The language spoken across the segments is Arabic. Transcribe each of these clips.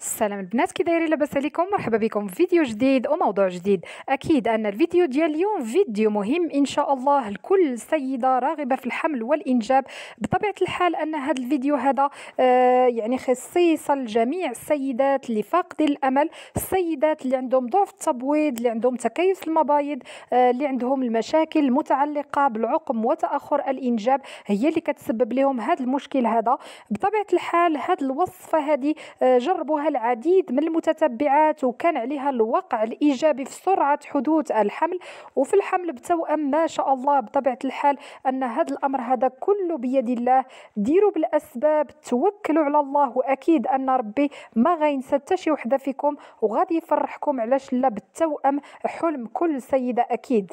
السلام البنات كي دايرين لاباس عليكم مرحبا بكم في فيديو جديد وموضوع جديد اكيد ان الفيديو ديال اليوم فيديو مهم ان شاء الله لكل سيده راغبه في الحمل والانجاب بطبيعه الحال ان هذا الفيديو هذا آه يعني خصيصا لجميع السيدات اللي فاقدين الامل السيدات اللي عندهم ضعف التبويض اللي عندهم تكيس المبايض آه اللي عندهم المشاكل المتعلقه بالعقم وتاخر الانجاب هي اللي كتسبب لهم هذا المشكل هذا بطبيعه الحال هذه الوصفه هذه آه جربوها العديد من المتتبعات وكان عليها الوقع الإيجابي في سرعة حدوث الحمل وفي الحمل بتوأم ما شاء الله بطبيعة الحال أن هذا الأمر هذا كله بيد الله ديروا بالأسباب توكلوا على الله وأكيد أن ربي ما غينسى حتى شي وحدة فيكم وغادي يفرحكم علاش لا بالتوأم حلم كل سيدة أكيد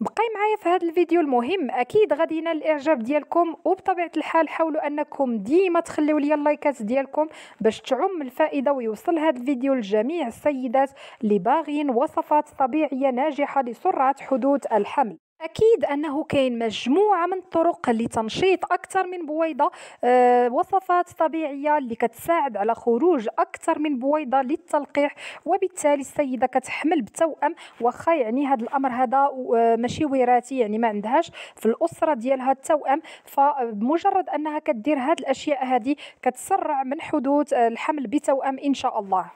بقاي معايا في هذا الفيديو المهم اكيد غادي ينال الاعجاب ديالكم وبطبيعه الحال حاولوا انكم ديما تخليو لي اللايكات ديالكم باش تعم الفائده ويوصل هذا الفيديو لجميع السيدات اللي باغيين وصفات طبيعيه ناجحه لسرعه حدوث الحمل اكيد انه كاين مجموعه من الطرق لتنشيط اكثر من بويضه آه، وصفات طبيعيه اللي كتساعد على خروج اكثر من بويضه للتلقيح وبالتالي السيده كتحمل بتوأم وخا يعني هذا الامر هذا آه، ماشي وراثي يعني ما عندهاش في الاسره ديالها التوأم فمجرد انها كدير هاد الاشياء هذه كتسرع من حدوث آه، الحمل بتوأم ان شاء الله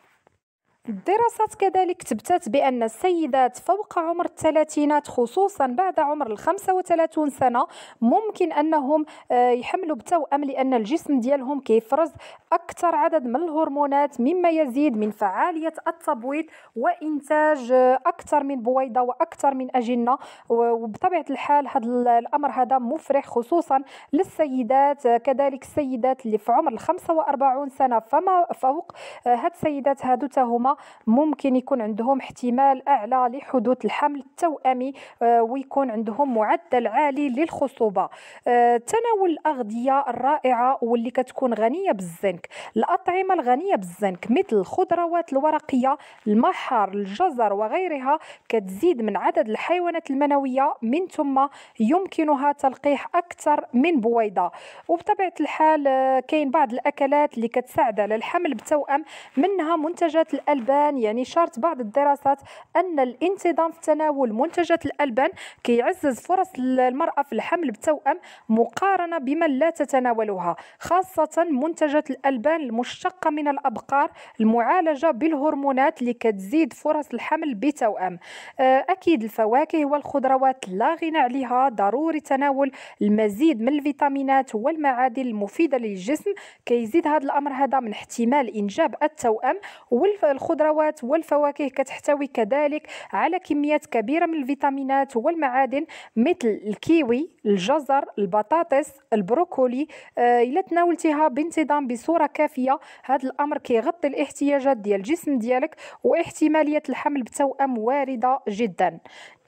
الدراسات كذلك تبتت بأن السيدات فوق عمر الثلاثينات خصوصا بعد عمر الخمسة وثلاثون سنة ممكن أنهم آه، يحملوا بتوأم لأن الجسم ديالهم كيفرز أكثر عدد من الهرمونات مما يزيد من فعالية التبويض وإنتاج آه، أكثر من بويضة وأكثر من أجنة وبطبيعة الحال هذا الأمر هذا مفرح خصوصا للسيدات آه، كذلك السيدات اللي في عمر الخمسة وأربعون سنة فما فوق هاد السيدات هادو تهما ممكن يكون عندهم احتمال اعلى لحدوث الحمل التوامي آه، ويكون عندهم معدل عالي للخصوبه آه، تناول الاغذيه الرائعه واللي كتكون غنيه بالزنك الاطعمه الغنيه بالزنك مثل الخضروات الورقيه المحار الجزر وغيرها كتزيد من عدد الحيوانات المنويه من ثم يمكنها تلقيح اكثر من بويضه وبطبيعه الحال آه، كاين بعض الاكلات اللي كتساعد على الحمل بتوأم منها منتجات الألب الألبان يعني شارت بعض الدراسات أن الانتظام في تناول منتجات الألبان كيعزز فرص المرأة في الحمل بتوأم مقارنة بمن لا تتناولها خاصة منتجات الألبان المشتقة من الأبقار المعالجة بالهرمونات اللي كتزيد فرص الحمل بتوأم آه، أكيد الفواكه والخضروات لا غنى عليها ضروري تناول المزيد من الفيتامينات والمعادن المفيدة للجسم كيزيد هذا الأمر هذا من احتمال إنجاب التوأم والخضروات الخضروات والفواكه كتحتوي كذلك على كميات كبيرة من الفيتامينات والمعادن مثل الكيوي الجزر البطاطس البروكولي آه، إلا تناولتها بانتظام بصورة كافية هذا الأمر كيغطي الاحتياجات ديال الجسم ديالك واحتمالية الحمل بتوأم واردة جدا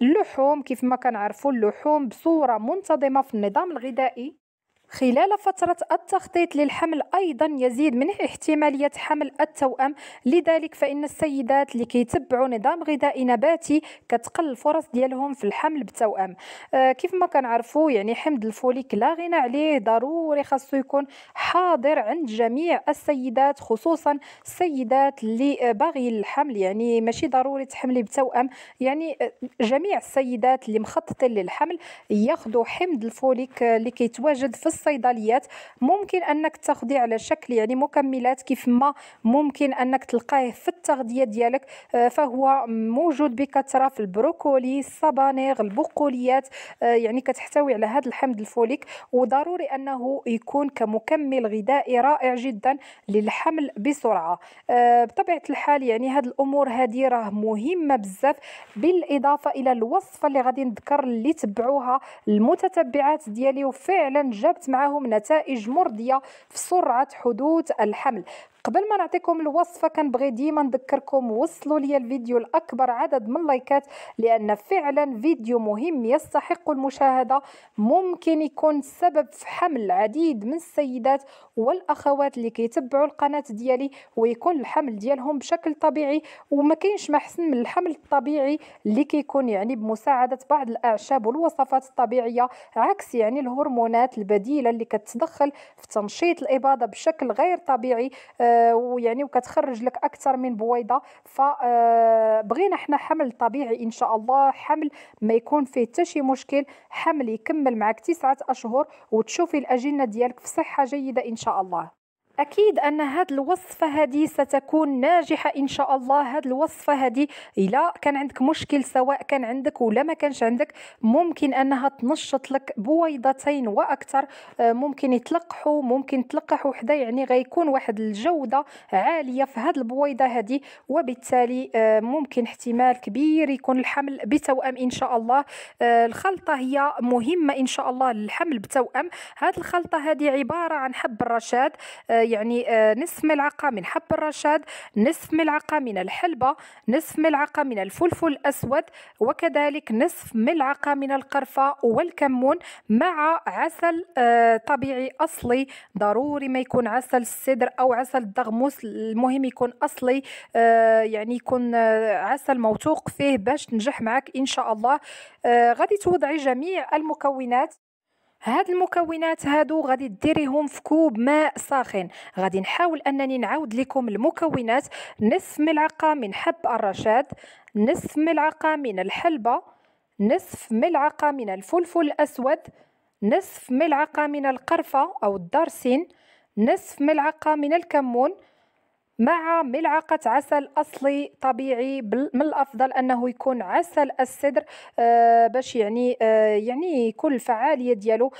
اللحوم كيف ما كنعرفوا اللحوم بصورة منتظمة في النظام الغذائي خلال فترة التخطيط للحمل أيضا يزيد من احتمالية حمل التوأم لذلك فإن السيدات لكي يتبعوا نظام غذائي نباتي كتقل الفرص ديالهم في الحمل بتوأم آه كيف ما كنعرفوا يعني حمض الفوليك لا غنى عليه ضروري خاصو يكون حاضر عند جميع السيدات خصوصا السيدات اللي آه، باغي الحمل يعني ماشي ضروري تحملي بتوأم يعني آه، جميع السيدات اللي مخططين للحمل ياخذوا حمض الفوليك اللي آه، كيتواجد في الصيدليات ممكن انك تاخذي على شكل يعني مكملات كيف ما ممكن انك تلقاه في التغذيه ديالك آه، فهو موجود بكثره في البروكولي الصبانيغ البقوليات آه، يعني كتحتوي على هذا الحمض الفوليك وضروري انه يكون كمكمل غذائي رائع جدا للحمل بسرعه آه، بطبيعه الحال يعني هذه الامور هذه راه مهمه بزاف بالاضافه الى الوصفه اللي غادي نذكر اللي تبعوها المتتبعات ديالي وفعلا جابت معهم نتائج مرضية في سرعة حدوث الحمل قبل ما نعطيكم الوصفه كنبغي ديما نذكركم وصلوا لي الفيديو لاكبر عدد من اللايكات لان فعلا فيديو مهم يستحق المشاهده ممكن يكون سبب في حمل العديد من السيدات والاخوات اللي كيتبعوا القناه ديالي ويكون الحمل ديالهم بشكل طبيعي وما كاينش ما احسن من الحمل الطبيعي اللي كيكون يعني بمساعده بعض الاعشاب والوصفات الطبيعيه عكس يعني الهرمونات البديله اللي كتدخل في تنشيط الاباضه بشكل غير طبيعي آه ويعني وكتخرج لك اكثر من بويضه فبغينا آه، حنا حمل طبيعي ان شاء الله حمل ما يكون فيه حتى شي مشكل حمل يكمل معك تسعة اشهر وتشوفي الاجنه ديالك في صحه جيده ان شاء الله اكيد ان هذه الوصفه هذه ستكون ناجحه ان شاء الله هذه الوصفه هذه الا كان عندك مشكل سواء كان عندك ولا ما كانش عندك ممكن انها تنشط لك بويضتين واكثر آه، ممكن يتلقحوا ممكن تلقح وحده يعني غيكون واحد الجوده عاليه في هذه البويضه هذه وبالتالي آه، ممكن احتمال كبير يكون الحمل بتوأم ان شاء الله آه، الخلطه هي مهمه ان شاء الله للحمل بتوأم هذه الخلطه هذه عباره عن حب الرشاد يعني آه، نصف ملعقة من حب الرشاد نصف ملعقة من الحلبة نصف ملعقة من الفلفل الأسود وكذلك نصف ملعقة من القرفة والكمون مع عسل آه، طبيعي أصلي ضروري ما يكون عسل السدر أو عسل الضغموس المهم يكون أصلي آه، يعني يكون عسل موثوق فيه باش تنجح معك إن شاء الله غادي توضعي جميع المكونات هاد المكونات هادو غادي ديريهم في كوب ماء ساخن غادي نحاول انني نعاود لكم المكونات نصف ملعقه من حب الرشاد نصف ملعقه من الحلبه نصف ملعقه من الفلفل الاسود نصف ملعقه من القرفه او الدارسين نصف ملعقه من الكمون مع ملعقة عسل أصلي طبيعي من الأفضل أنه يكون عسل السدر آه، باش يعني آه، يعني يكون الفعالية ديالو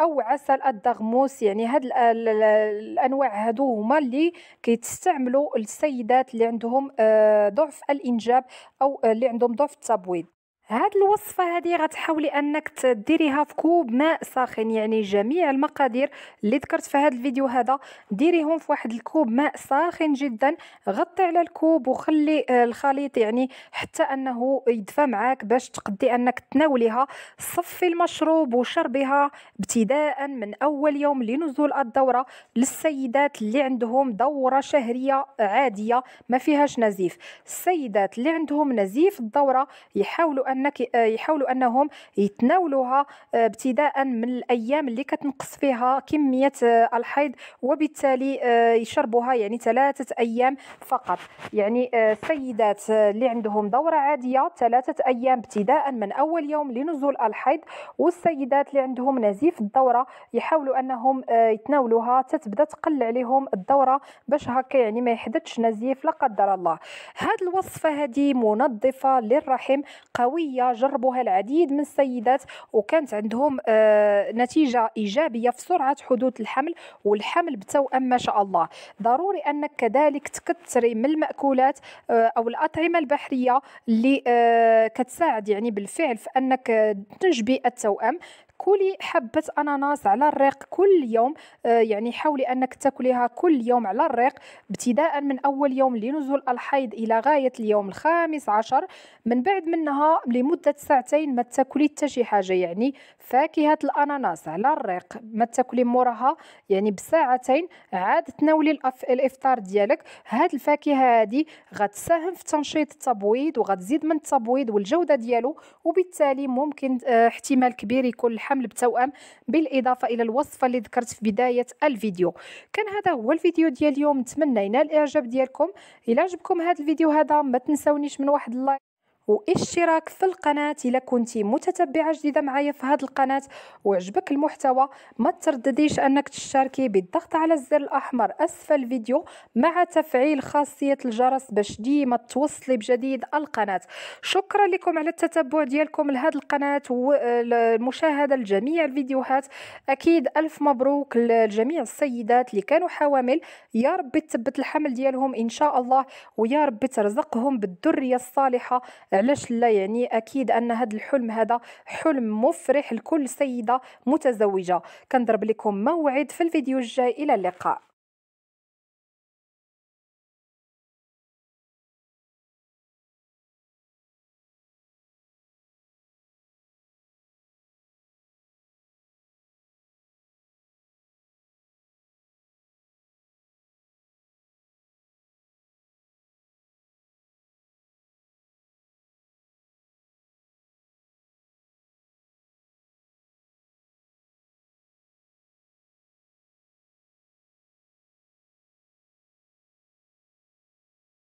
أو عسل الدغموس يعني هاد الأنواع هادو هما اللي كيتستعملوا السيدات اللي عندهم آه، ضعف الإنجاب أو اللي عندهم ضعف التبويض هاد الوصفه هادي غتحاولي انك تديريها في كوب ماء ساخن يعني جميع المقادير اللي ذكرت في هاد الفيديو هذا ديريهم في واحد الكوب ماء ساخن جدا غطي على الكوب وخلي آه، الخليط يعني حتى انه يدفى معاك باش تقدي انك تناوليها صفي المشروب وشربها ابتداء من اول يوم لنزول الدوره للسيدات اللي عندهم دوره شهريه عاديه ما فيهاش نزيف السيدات اللي عندهم نزيف الدوره يحاولوا ان انك آه، يحاولوا انهم يتناولوها آه، ابتداء من الايام اللي كتنقص فيها كميه آه، الحيض وبالتالي يشربوها يعني ثلاثه ايام فقط يعني السيدات اللي عندهم دوره عاديه ثلاثه ايام ابتداء من اول يوم لنزول الحيض والسيدات اللي عندهم نزيف الدوره يحاولوا انهم يتناولوها تتبدا تقل عليهم الدوره باش هكا يعني ما يحدثش نزيف لا قدر الله هذه الوصفه هذه منظفه للرحم قويه عمليه جربوها العديد من السيدات وكانت عندهم آه، نتيجه ايجابيه في سرعه حدوث الحمل والحمل بتوأم ما شاء الله ضروري انك كذلك تكتري من الماكولات آه، او الاطعمه البحريه اللي آه، كتساعد يعني بالفعل في انك تنجبي التوأم كولي حبة أناناس على الريق كل يوم آه، يعني حاولي أنك تاكليها كل يوم على الريق ابتداء من أول يوم لنزول الحيض إلى غاية اليوم الخامس عشر من بعد منها لمدة ساعتين ما تاكلي حتى شي حاجة يعني فاكهة الأناناس على الريق ما تاكلي موراها يعني بساعتين عاد تناولي الإفطار ديالك هاد الفاكهة هادي غتساهم في تنشيط التبويض وغتزيد من التبويض والجودة ديالو وبالتالي ممكن آه، احتمال كبير يكون الحمل الحمل بالتوأم بالإضافة إلى الوصفة اللي ذكرت في بداية الفيديو كان هذا هو الفيديو ديال اليوم نتمنى ينال الإعجاب ديالكم إلى عجبكم هذا الفيديو هذا ما تنسونيش من واحد اللايك واشتراك في القناة إذا كنت متتبعة جديدة معايا في هذه القناة وعجبك المحتوى ما تردديش أنك تشتركي بالضغط على الزر الأحمر أسفل الفيديو مع تفعيل خاصية الجرس باش ديما توصلي بجديد القناة شكرا لكم على التتبع ديالكم لهذه القناة والمشاهدة لجميع الفيديوهات أكيد ألف مبروك لجميع السيدات اللي كانوا حوامل يا رب تثبت الحمل ديالهم إن شاء الله ويا رب ترزقهم بالذرية الصالحة علاش لا يعني اكيد ان هذا الحلم هذا حلم مفرح لكل سيده متزوجه كنضرب لكم موعد في الفيديو الجاي الى اللقاء